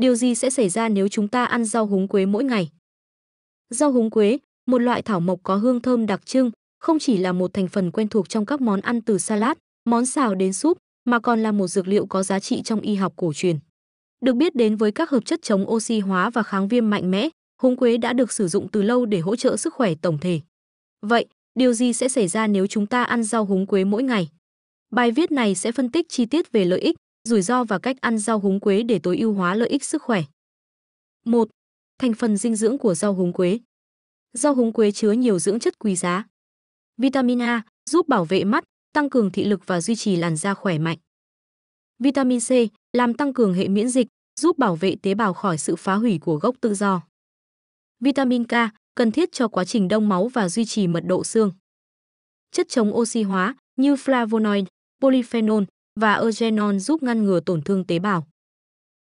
Điều gì sẽ xảy ra nếu chúng ta ăn rau húng quế mỗi ngày? Rau húng quế, một loại thảo mộc có hương thơm đặc trưng, không chỉ là một thành phần quen thuộc trong các món ăn từ salad, món xào đến súp, mà còn là một dược liệu có giá trị trong y học cổ truyền. Được biết đến với các hợp chất chống oxy hóa và kháng viêm mạnh mẽ, húng quế đã được sử dụng từ lâu để hỗ trợ sức khỏe tổng thể. Vậy, điều gì sẽ xảy ra nếu chúng ta ăn rau húng quế mỗi ngày? Bài viết này sẽ phân tích chi tiết về lợi ích, rủi ro và cách ăn rau húng quế để tối ưu hóa lợi ích sức khỏe. 1. Thành phần dinh dưỡng của rau húng quế. Rau húng quế chứa nhiều dưỡng chất quý giá. Vitamin A giúp bảo vệ mắt, tăng cường thị lực và duy trì làn da khỏe mạnh. Vitamin C làm tăng cường hệ miễn dịch, giúp bảo vệ tế bào khỏi sự phá hủy của gốc tự do. Vitamin K cần thiết cho quá trình đông máu và duy trì mật độ xương. Chất chống oxy hóa như flavonoid, polyphenol và eugenon giúp ngăn ngừa tổn thương tế bào.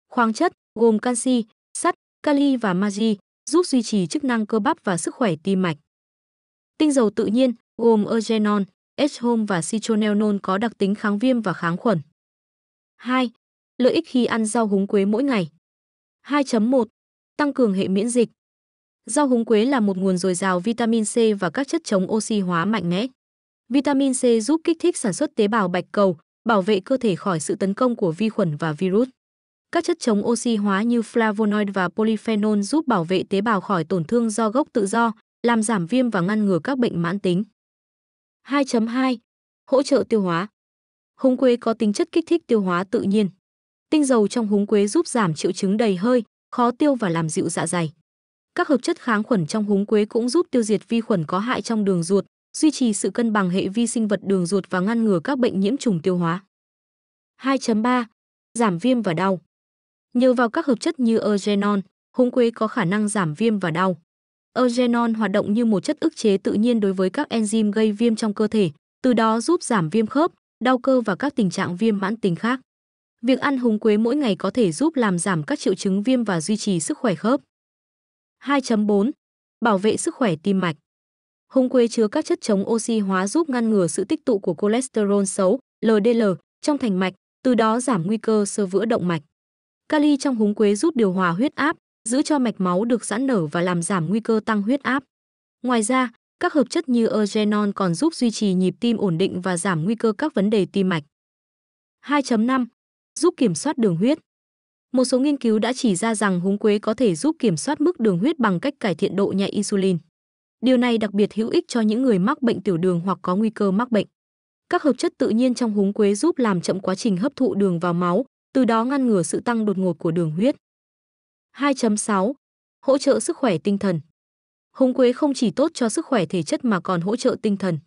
Khoáng chất gồm canxi, sắt, kali và magie giúp duy trì chức năng cơ bắp và sức khỏe tim mạch. Tinh dầu tự nhiên gồm eugenon, eshom và citronellol có đặc tính kháng viêm và kháng khuẩn. 2. Lợi ích khi ăn rau húng quế mỗi ngày. 2.1. Tăng cường hệ miễn dịch. Rau húng quế là một nguồn dồi dào vitamin C và các chất chống oxy hóa mạnh mẽ. Vitamin C giúp kích thích sản xuất tế bào bạch cầu, bảo vệ cơ thể khỏi sự tấn công của vi khuẩn và virus. Các chất chống oxy hóa như flavonoid và polyphenol giúp bảo vệ tế bào khỏi tổn thương do gốc tự do, làm giảm viêm và ngăn ngừa các bệnh mãn tính. 2.2. Hỗ trợ tiêu hóa. Húng quế có tính chất kích thích tiêu hóa tự nhiên. Tinh dầu trong húng quế giúp giảm triệu chứng đầy hơi, khó tiêu và làm dịu dạ dày. Các hợp chất kháng khuẩn trong húng quế cũng giúp tiêu diệt vi khuẩn có hại trong đường ruột, duy trì sự cân bằng hệ vi sinh vật đường ruột và ngăn ngừa các bệnh nhiễm trùng tiêu hóa. 2.3. Giảm viêm và đau Nhờ vào các hợp chất như eugenol, húng quế có khả năng giảm viêm và đau. Eugenol hoạt động như một chất ức chế tự nhiên đối với các enzyme gây viêm trong cơ thể, từ đó giúp giảm viêm khớp, đau cơ và các tình trạng viêm mãn tính khác. Việc ăn húng quế mỗi ngày có thể giúp làm giảm các triệu chứng viêm và duy trì sức khỏe khớp. 2.4. Bảo vệ sức khỏe tim mạch Hung quế chứa các chất chống oxy hóa giúp ngăn ngừa sự tích tụ của cholesterol xấu, LDL, trong thành mạch, từ đó giảm nguy cơ sơ vữa động mạch. Kali trong húng quế giúp điều hòa huyết áp, giữ cho mạch máu được giãn nở và làm giảm nguy cơ tăng huyết áp. Ngoài ra, các hợp chất như ergenon còn giúp duy trì nhịp tim ổn định và giảm nguy cơ các vấn đề tim mạch. 2.5. Giúp kiểm soát đường huyết. Một số nghiên cứu đã chỉ ra rằng húng quế có thể giúp kiểm soát mức đường huyết bằng cách cải thiện độ nhạy insulin. Điều này đặc biệt hữu ích cho những người mắc bệnh tiểu đường hoặc có nguy cơ mắc bệnh. Các hợp chất tự nhiên trong húng quế giúp làm chậm quá trình hấp thụ đường vào máu, từ đó ngăn ngừa sự tăng đột ngột của đường huyết. 2.6. Hỗ trợ sức khỏe tinh thần. Húng quế không chỉ tốt cho sức khỏe thể chất mà còn hỗ trợ tinh thần.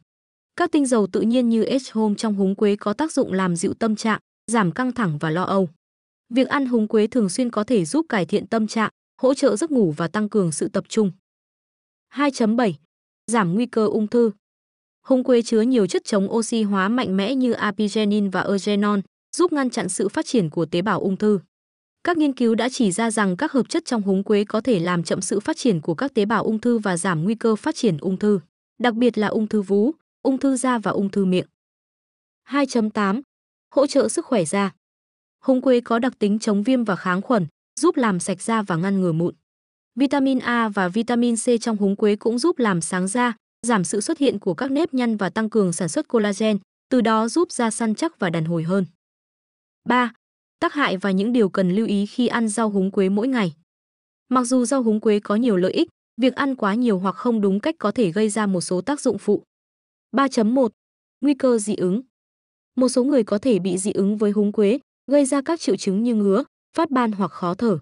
Các tinh dầu tự nhiên như H-home trong húng quế có tác dụng làm dịu tâm trạng, giảm căng thẳng và lo âu. Việc ăn húng quế thường xuyên có thể giúp cải thiện tâm trạng, hỗ trợ giấc ngủ và tăng cường sự tập trung. 2.7. Giảm nguy cơ ung thư. Húng quế chứa nhiều chất chống oxy hóa mạnh mẽ như apigenin và eugenon, giúp ngăn chặn sự phát triển của tế bào ung thư. Các nghiên cứu đã chỉ ra rằng các hợp chất trong húng quế có thể làm chậm sự phát triển của các tế bào ung thư và giảm nguy cơ phát triển ung thư, đặc biệt là ung thư vú, ung thư da và ung thư miệng. 2.8. Hỗ trợ sức khỏe da. Húng quế có đặc tính chống viêm và kháng khuẩn, giúp làm sạch da và ngăn ngừa mụn. Vitamin A và vitamin C trong húng quế cũng giúp làm sáng da, giảm sự xuất hiện của các nếp nhăn và tăng cường sản xuất collagen, từ đó giúp da săn chắc và đàn hồi hơn. 3. Tác hại và những điều cần lưu ý khi ăn rau húng quế mỗi ngày. Mặc dù rau húng quế có nhiều lợi ích, việc ăn quá nhiều hoặc không đúng cách có thể gây ra một số tác dụng phụ. 3.1. Nguy cơ dị ứng. Một số người có thể bị dị ứng với húng quế, gây ra các triệu chứng như ngứa, phát ban hoặc khó thở.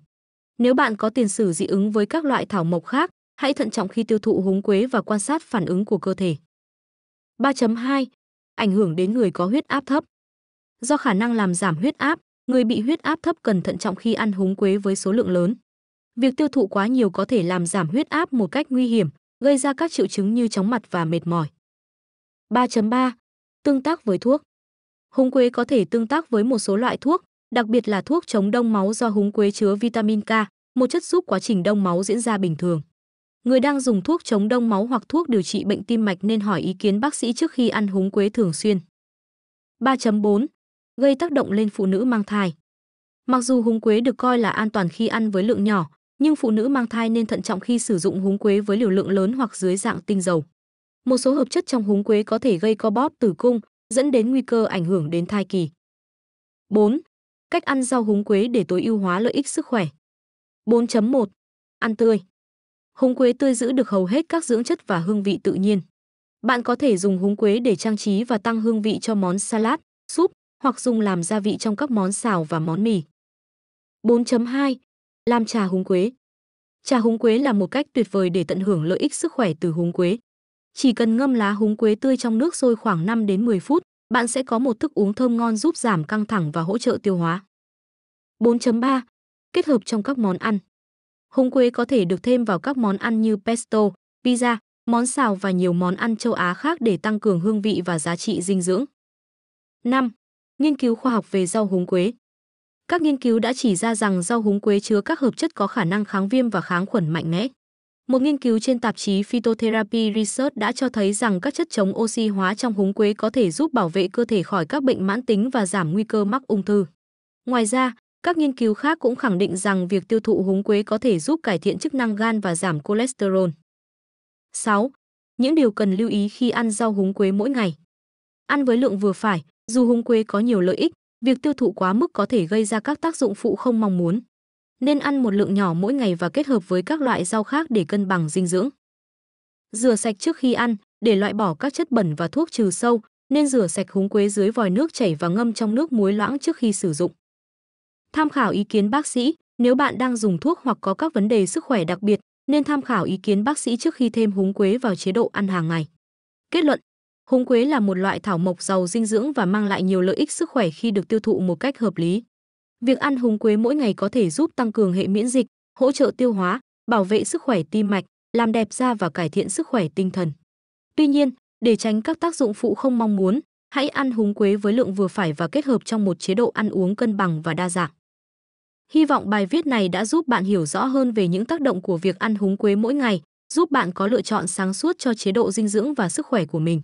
Nếu bạn có tiền sử dị ứng với các loại thảo mộc khác, hãy thận trọng khi tiêu thụ húng quế và quan sát phản ứng của cơ thể. 3.2. Ảnh hưởng đến người có huyết áp thấp. Do khả năng làm giảm huyết áp, người bị huyết áp thấp cần thận trọng khi ăn húng quế với số lượng lớn. Việc tiêu thụ quá nhiều có thể làm giảm huyết áp một cách nguy hiểm, gây ra các triệu chứng như chóng mặt và mệt mỏi. 3.3. Tương tác với thuốc. Húng quế có thể tương tác với một số loại thuốc, đặc biệt là thuốc chống đông máu do húng quế chứa vitamin K, một chất giúp quá trình đông máu diễn ra bình thường. Người đang dùng thuốc chống đông máu hoặc thuốc điều trị bệnh tim mạch nên hỏi ý kiến bác sĩ trước khi ăn húng quế thường xuyên. 3.4. Gây tác động lên phụ nữ mang thai. Mặc dù húng quế được coi là an toàn khi ăn với lượng nhỏ, nhưng phụ nữ mang thai nên thận trọng khi sử dụng húng quế với liều lượng lớn hoặc dưới dạng tinh dầu. Một số hợp chất trong húng quế có thể gây co bóp tử cung, dẫn đến nguy cơ ảnh hưởng đến thai kỳ. 4. Cách ăn rau húng quế để tối ưu hóa lợi ích sức khỏe. 4.1. Ăn tươi. Húng quế tươi giữ được hầu hết các dưỡng chất và hương vị tự nhiên. Bạn có thể dùng húng quế để trang trí và tăng hương vị cho món salad, súp hoặc dùng làm gia vị trong các món xào và món mì. 4.2. Làm trà húng quế. Trà húng quế là một cách tuyệt vời để tận hưởng lợi ích sức khỏe từ húng quế. Chỉ cần ngâm lá húng quế tươi trong nước sôi khoảng 5 đến 10 phút, bạn sẽ có một thức uống thơm ngon giúp giảm căng thẳng và hỗ trợ tiêu hóa. 4.3. Kết hợp trong các món ăn. Húng quế có thể được thêm vào các món ăn như pesto, pizza, món xào và nhiều món ăn châu Á khác để tăng cường hương vị và giá trị dinh dưỡng. 5. Nghiên cứu khoa học về rau húng quế. Các nghiên cứu đã chỉ ra rằng rau húng quế chứa các hợp chất có khả năng kháng viêm và kháng khuẩn mạnh mẽ. Một nghiên cứu trên tạp chí Phytotherapy Research đã cho thấy rằng các chất chống oxy hóa trong húng quế có thể giúp bảo vệ cơ thể khỏi các bệnh mãn tính và giảm nguy cơ mắc ung thư. Ngoài ra, các nghiên cứu khác cũng khẳng định rằng việc tiêu thụ húng quế có thể giúp cải thiện chức năng gan và giảm cholesterol. 6. Những điều cần lưu ý khi ăn rau húng quế mỗi ngày. Ăn với lượng vừa phải, dù húng quế có nhiều lợi ích, việc tiêu thụ quá mức có thể gây ra các tác dụng phụ không mong muốn nên ăn một lượng nhỏ mỗi ngày và kết hợp với các loại rau khác để cân bằng dinh dưỡng. Rửa sạch trước khi ăn để loại bỏ các chất bẩn và thuốc trừ sâu, nên rửa sạch húng quế dưới vòi nước chảy và ngâm trong nước muối loãng trước khi sử dụng. Tham khảo ý kiến bác sĩ, nếu bạn đang dùng thuốc hoặc có các vấn đề sức khỏe đặc biệt, nên tham khảo ý kiến bác sĩ trước khi thêm húng quế vào chế độ ăn hàng ngày. Kết luận, húng quế là một loại thảo mộc giàu dinh dưỡng và mang lại nhiều lợi ích sức khỏe khi được tiêu thụ một cách hợp lý. Việc ăn húng quế mỗi ngày có thể giúp tăng cường hệ miễn dịch, hỗ trợ tiêu hóa, bảo vệ sức khỏe tim mạch, làm đẹp da và cải thiện sức khỏe tinh thần. Tuy nhiên, để tránh các tác dụng phụ không mong muốn, hãy ăn húng quế với lượng vừa phải và kết hợp trong một chế độ ăn uống cân bằng và đa dạng. Hy vọng bài viết này đã giúp bạn hiểu rõ hơn về những tác động của việc ăn húng quế mỗi ngày, giúp bạn có lựa chọn sáng suốt cho chế độ dinh dưỡng và sức khỏe của mình.